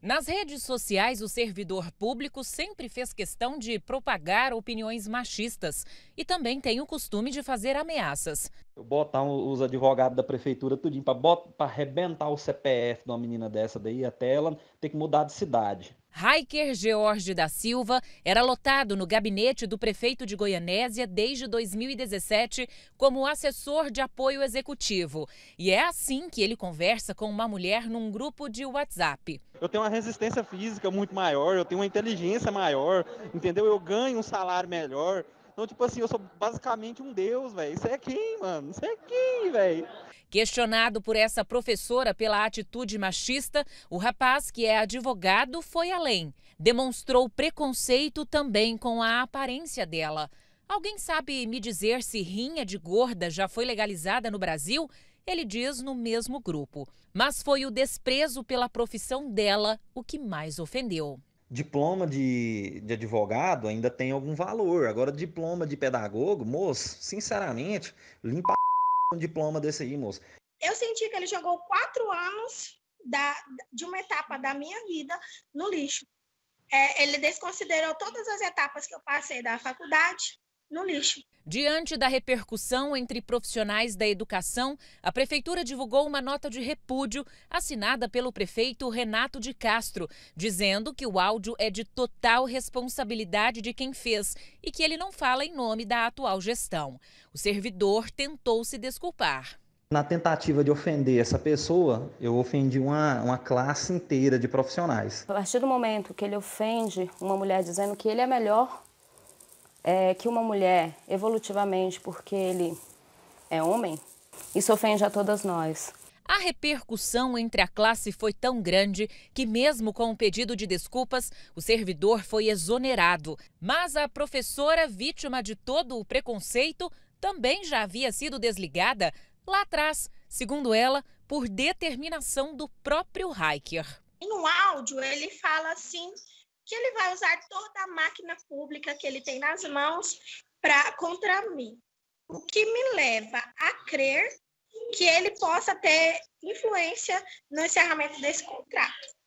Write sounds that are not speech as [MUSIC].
Nas redes sociais, o servidor público sempre fez questão de propagar opiniões machistas e também tem o costume de fazer ameaças botar os advogados da prefeitura tudinho para arrebentar o CPF de uma menina dessa daí até ela ter que mudar de cidade. Raiker George da Silva era lotado no gabinete do prefeito de Goianésia desde 2017 como assessor de apoio executivo. E é assim que ele conversa com uma mulher num grupo de WhatsApp. Eu tenho uma resistência física muito maior, eu tenho uma inteligência maior, entendeu? Eu ganho um salário melhor, então, tipo assim, eu sou basicamente um deus, velho. Isso é quem, mano? Isso é quem, velho? Questionado por essa professora pela atitude machista, o rapaz, que é advogado, foi além. Demonstrou preconceito também com a aparência dela. Alguém sabe me dizer se rinha de gorda já foi legalizada no Brasil? Ele diz no mesmo grupo. Mas foi o desprezo pela profissão dela o que mais ofendeu diploma de, de advogado ainda tem algum valor. Agora, diploma de pedagogo, moço, sinceramente, limpa [LAUGHS] um diploma desse aí, moço. Eu senti que ele jogou quatro anos da, de uma etapa da minha vida no lixo. É, ele desconsiderou todas as etapas que eu passei da faculdade, no lixo. Diante da repercussão entre profissionais da educação, a prefeitura divulgou uma nota de repúdio assinada pelo prefeito Renato de Castro, dizendo que o áudio é de total responsabilidade de quem fez e que ele não fala em nome da atual gestão. O servidor tentou se desculpar. Na tentativa de ofender essa pessoa, eu ofendi uma, uma classe inteira de profissionais. A partir do momento que ele ofende uma mulher dizendo que ele é melhor é, que uma mulher, evolutivamente, porque ele é homem, isso ofende a todas nós. A repercussão entre a classe foi tão grande que, mesmo com o pedido de desculpas, o servidor foi exonerado. Mas a professora, vítima de todo o preconceito, também já havia sido desligada lá atrás, segundo ela, por determinação do próprio Em No áudio, ele fala assim que ele vai usar toda a máquina pública que ele tem nas mãos para contra mim. O que me leva a crer que ele possa ter influência no encerramento desse contrato.